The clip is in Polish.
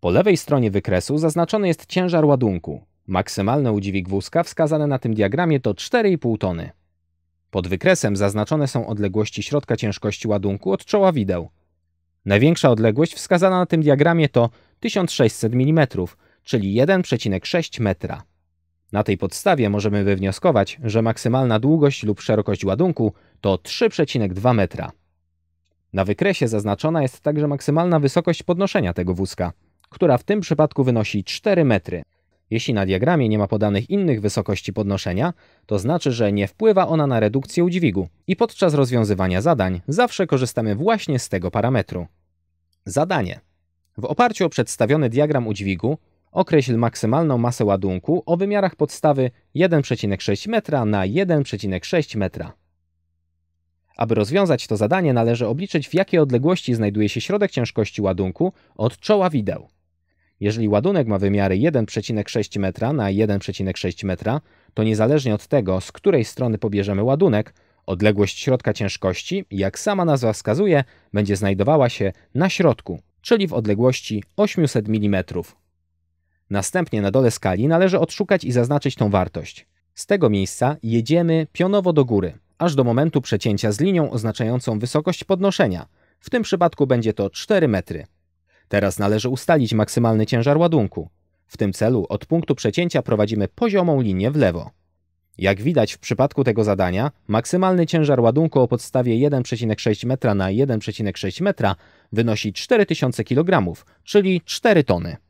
Po lewej stronie wykresu zaznaczony jest ciężar ładunku. Maksymalny udźwig wózka wskazany na tym diagramie to 4,5 tony. Pod wykresem zaznaczone są odległości środka ciężkości ładunku od czoła wideł. Największa odległość wskazana na tym diagramie to 1600 mm, czyli 1,6 metra. Na tej podstawie możemy wywnioskować, że maksymalna długość lub szerokość ładunku to 3,2 metra. Na wykresie zaznaczona jest także maksymalna wysokość podnoszenia tego wózka – która w tym przypadku wynosi 4 metry. Jeśli na diagramie nie ma podanych innych wysokości podnoszenia, to znaczy, że nie wpływa ona na redukcję udźwigu i podczas rozwiązywania zadań zawsze korzystamy właśnie z tego parametru. Zadanie. W oparciu o przedstawiony diagram udźwigu określ maksymalną masę ładunku o wymiarach podstawy 1,6 m na 1,6 m. Aby rozwiązać to zadanie należy obliczyć w jakiej odległości znajduje się środek ciężkości ładunku od czoła wideł. Jeżeli ładunek ma wymiary 1,6 metra na 1,6 metra, to niezależnie od tego, z której strony pobierzemy ładunek, odległość środka ciężkości, jak sama nazwa wskazuje, będzie znajdowała się na środku, czyli w odległości 800 mm. Następnie na dole skali należy odszukać i zaznaczyć tą wartość. Z tego miejsca jedziemy pionowo do góry, aż do momentu przecięcia z linią oznaczającą wysokość podnoszenia. W tym przypadku będzie to 4 metry. Teraz należy ustalić maksymalny ciężar ładunku. W tym celu od punktu przecięcia prowadzimy poziomą linię w lewo. Jak widać w przypadku tego zadania, maksymalny ciężar ładunku o podstawie 1,6 m na 1,6 m wynosi 4000 kg, czyli 4 tony.